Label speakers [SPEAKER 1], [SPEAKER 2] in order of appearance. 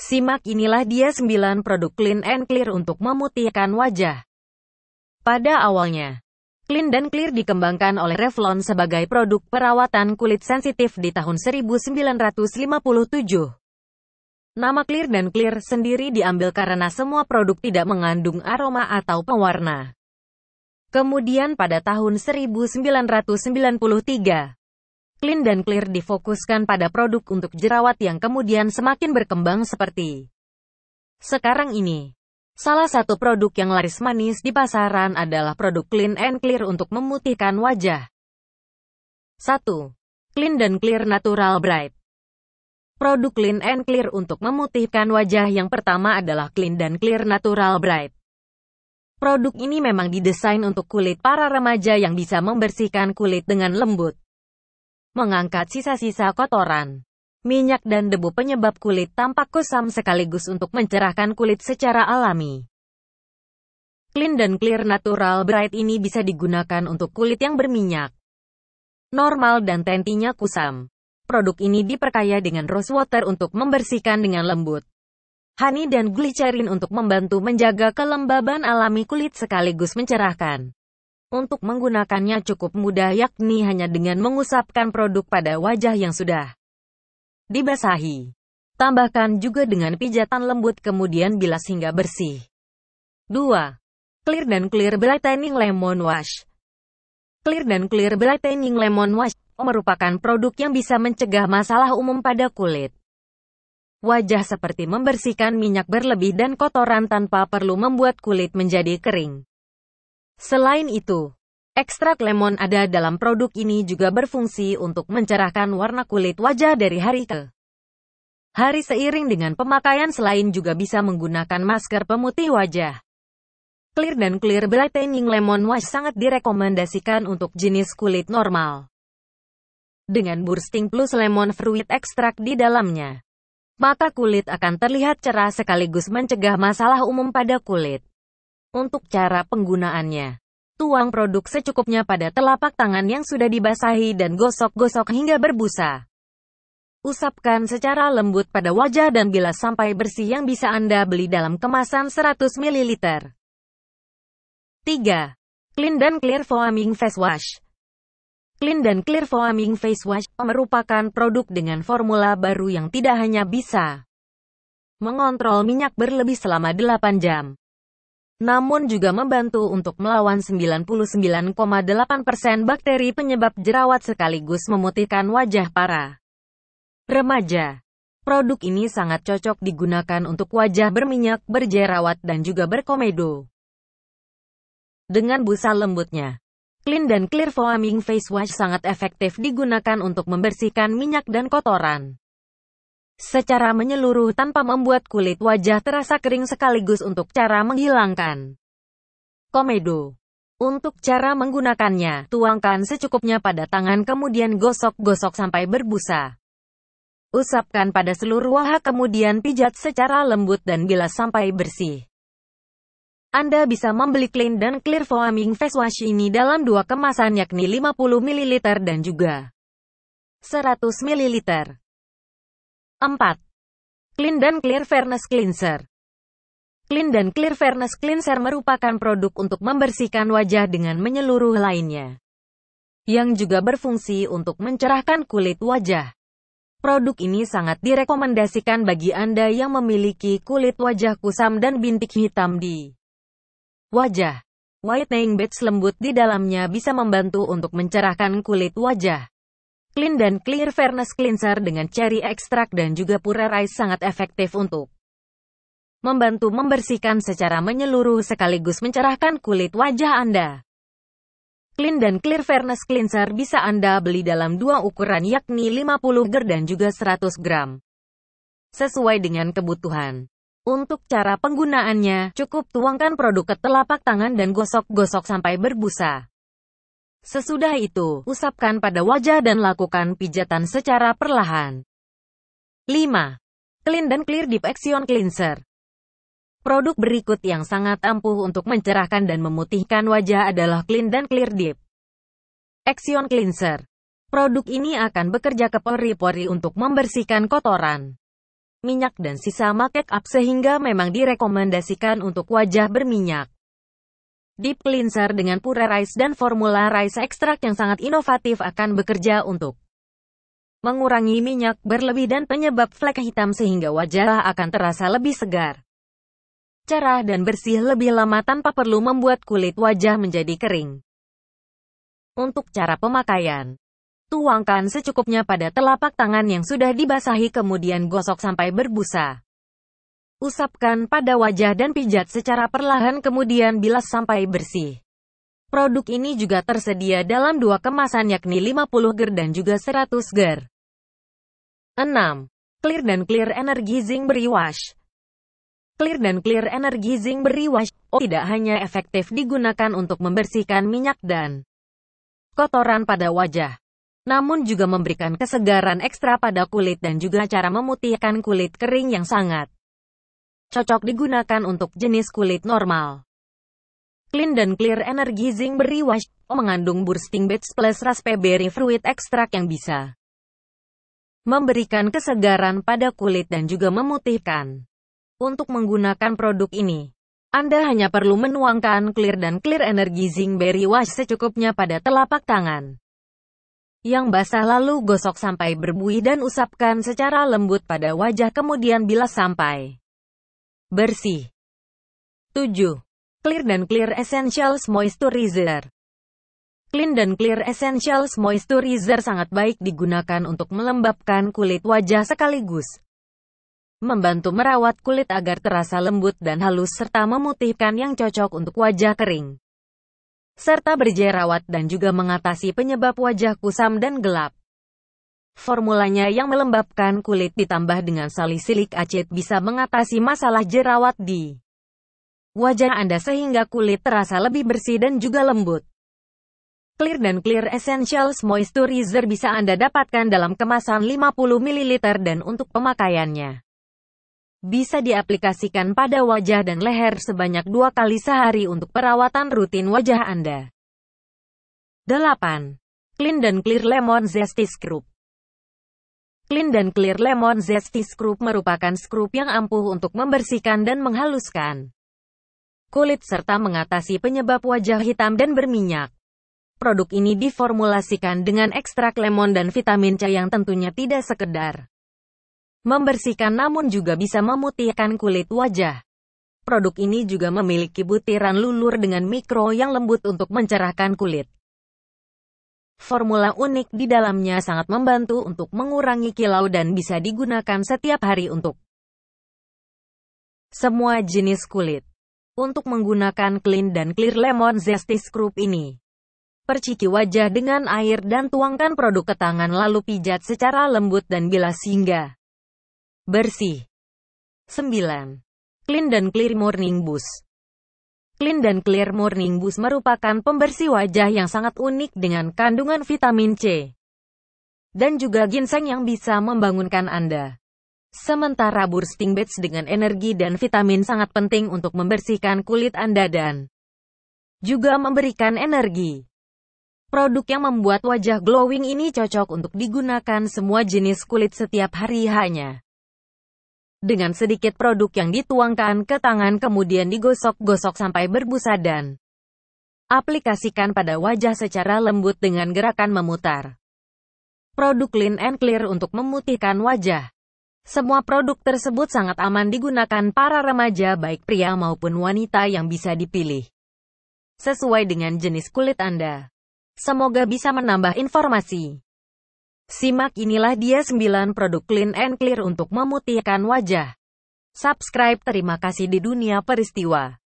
[SPEAKER 1] Simak inilah dia 9 produk Clean and Clear untuk memutihkan wajah. Pada awalnya, Clean dan Clear dikembangkan oleh Revlon sebagai produk perawatan kulit sensitif di tahun 1957. Nama Clear dan Clear sendiri diambil karena semua produk tidak mengandung aroma atau pewarna. Kemudian pada tahun 1993, Clean dan Clear difokuskan pada produk untuk jerawat yang kemudian semakin berkembang seperti sekarang ini. Salah satu produk yang laris manis di pasaran adalah produk Clean and Clear untuk memutihkan wajah. 1. Clean dan Clear Natural Bright Produk Clean and Clear untuk memutihkan wajah yang pertama adalah Clean dan Clear Natural Bright. Produk ini memang didesain untuk kulit para remaja yang bisa membersihkan kulit dengan lembut mengangkat sisa-sisa kotoran, minyak dan debu penyebab kulit tampak kusam sekaligus untuk mencerahkan kulit secara alami. Clean dan Clear Natural Bright ini bisa digunakan untuk kulit yang berminyak, normal dan tentinya kusam. Produk ini diperkaya dengan rose water untuk membersihkan dengan lembut honey dan glycerin untuk membantu menjaga kelembaban alami kulit sekaligus mencerahkan. Untuk menggunakannya cukup mudah yakni hanya dengan mengusapkan produk pada wajah yang sudah dibasahi. Tambahkan juga dengan pijatan lembut kemudian bilas hingga bersih. 2. Clear dan Clear Brightening Lemon Wash Clear dan Clear Brightening Lemon Wash merupakan produk yang bisa mencegah masalah umum pada kulit. Wajah seperti membersihkan minyak berlebih dan kotoran tanpa perlu membuat kulit menjadi kering. Selain itu, ekstrak lemon ada dalam produk ini juga berfungsi untuk mencerahkan warna kulit wajah dari hari ke hari seiring dengan pemakaian selain juga bisa menggunakan masker pemutih wajah. Clear dan Clear Brightening Lemon Wash sangat direkomendasikan untuk jenis kulit normal. Dengan bursting plus lemon fruit extract di dalamnya, maka kulit akan terlihat cerah sekaligus mencegah masalah umum pada kulit. Untuk cara penggunaannya, tuang produk secukupnya pada telapak tangan yang sudah dibasahi dan gosok-gosok hingga berbusa. Usapkan secara lembut pada wajah dan bilas sampai bersih yang bisa Anda beli dalam kemasan 100 ml. 3. Clean dan Clear Foaming Face Wash Clean dan Clear Foaming Face Wash merupakan produk dengan formula baru yang tidak hanya bisa mengontrol minyak berlebih selama 8 jam, namun juga membantu untuk melawan 99,8% bakteri penyebab jerawat sekaligus memutihkan wajah para remaja. Produk ini sangat cocok digunakan untuk wajah berminyak, berjerawat dan juga berkomedo. Dengan busa lembutnya, Clean dan Clear Foaming Face Wash sangat efektif digunakan untuk membersihkan minyak dan kotoran secara menyeluruh tanpa membuat kulit wajah terasa kering sekaligus untuk cara menghilangkan komedo. Untuk cara menggunakannya, tuangkan secukupnya pada tangan kemudian gosok-gosok sampai berbusa. Usapkan pada seluruh waha kemudian pijat secara lembut dan bilas sampai bersih. Anda bisa membeli Clean dan Clear Foaming Face Wash ini dalam dua kemasan yakni 50 ml dan juga 100 ml. 4. Clean dan Clear Fairness Cleanser Clean dan Clear Fairness Cleanser merupakan produk untuk membersihkan wajah dengan menyeluruh lainnya, yang juga berfungsi untuk mencerahkan kulit wajah. Produk ini sangat direkomendasikan bagi Anda yang memiliki kulit wajah kusam dan bintik hitam di wajah. Whitening Beads lembut di dalamnya bisa membantu untuk mencerahkan kulit wajah. Clean dan Clear Fairness Cleanser dengan cherry extract dan juga pure rice sangat efektif untuk membantu membersihkan secara menyeluruh sekaligus mencerahkan kulit wajah Anda. Clean dan Clear Fairness Cleanser bisa Anda beli dalam dua ukuran yakni 50 gram dan juga 100 gram. Sesuai dengan kebutuhan. Untuk cara penggunaannya, cukup tuangkan produk ke telapak tangan dan gosok-gosok sampai berbusa. Sesudah itu, usapkan pada wajah dan lakukan pijatan secara perlahan. 5. Clean dan Clear Deep Action Cleanser Produk berikut yang sangat ampuh untuk mencerahkan dan memutihkan wajah adalah Clean dan Clear Deep Action Cleanser. Produk ini akan bekerja ke pori-pori untuk membersihkan kotoran, minyak dan sisa make up sehingga memang direkomendasikan untuk wajah berminyak. Deep Cleanser dengan Pure Rice dan formula rice ekstrak yang sangat inovatif akan bekerja untuk mengurangi minyak berlebih dan penyebab flek hitam sehingga wajah akan terasa lebih segar. Cerah dan bersih lebih lama tanpa perlu membuat kulit wajah menjadi kering. Untuk cara pemakaian, tuangkan secukupnya pada telapak tangan yang sudah dibasahi kemudian gosok sampai berbusa. Usapkan pada wajah dan pijat secara perlahan kemudian bilas sampai bersih. Produk ini juga tersedia dalam dua kemasan yakni 50 ger dan juga 100 ger. 6. Clear dan Clear Energy Zinc Wash. Clear dan Clear Energy Zinc Wash oh, tidak hanya efektif digunakan untuk membersihkan minyak dan kotoran pada wajah, namun juga memberikan kesegaran ekstra pada kulit dan juga cara memutihkan kulit kering yang sangat Cocok digunakan untuk jenis kulit normal. Clean dan Clear Energizing Zinc Berry Wash mengandung Bursting Beds plus Raspberry Fruit Extract yang bisa memberikan kesegaran pada kulit dan juga memutihkan. Untuk menggunakan produk ini, Anda hanya perlu menuangkan Clear dan Clear Energizing Berry Wash secukupnya pada telapak tangan yang basah lalu gosok sampai berbuih dan usapkan secara lembut pada wajah kemudian bilas sampai bersih. 7. Clear dan Clear Essentials Moisturizer Clean dan Clear Essentials Moisturizer sangat baik digunakan untuk melembabkan kulit wajah sekaligus membantu merawat kulit agar terasa lembut dan halus serta memutihkan yang cocok untuk wajah kering serta berjerawat dan juga mengatasi penyebab wajah kusam dan gelap. Formulanya yang melembabkan kulit ditambah dengan salicylic acid bisa mengatasi masalah jerawat di wajah Anda sehingga kulit terasa lebih bersih dan juga lembut. Clear dan Clear Essentials Moisturizer bisa Anda dapatkan dalam kemasan 50 ml dan untuk pemakaiannya. Bisa diaplikasikan pada wajah dan leher sebanyak dua kali sehari untuk perawatan rutin wajah Anda. 8. Clean dan Clear Lemon Zesty Scrub Clean dan Clear Lemon Zesty Scrub merupakan scrub yang ampuh untuk membersihkan dan menghaluskan kulit serta mengatasi penyebab wajah hitam dan berminyak. Produk ini diformulasikan dengan ekstrak lemon dan vitamin C yang tentunya tidak sekedar membersihkan namun juga bisa memutihkan kulit wajah. Produk ini juga memiliki butiran lulur dengan mikro yang lembut untuk mencerahkan kulit. Formula unik di dalamnya sangat membantu untuk mengurangi kilau dan bisa digunakan setiap hari untuk semua jenis kulit. Untuk menggunakan Clean dan Clear Lemon Zesty Scrub ini, perciki wajah dengan air dan tuangkan produk ke tangan lalu pijat secara lembut dan bilas hingga bersih. 9. Clean dan Clear Morning Boost Clean dan Clear Morning Boost merupakan pembersih wajah yang sangat unik dengan kandungan vitamin C dan juga ginseng yang bisa membangunkan Anda. Sementara bursting beds dengan energi dan vitamin sangat penting untuk membersihkan kulit Anda dan juga memberikan energi. Produk yang membuat wajah glowing ini cocok untuk digunakan semua jenis kulit setiap hari hanya dengan sedikit produk yang dituangkan ke tangan kemudian digosok-gosok sampai berbusa dan aplikasikan pada wajah secara lembut dengan gerakan memutar. Produk Clean and Clear untuk memutihkan wajah. Semua produk tersebut sangat aman digunakan para remaja baik pria maupun wanita yang bisa dipilih. Sesuai dengan jenis kulit Anda. Semoga bisa menambah informasi. Simak inilah dia 9 produk clean and clear untuk memutihkan wajah. Subscribe terima kasih di dunia peristiwa.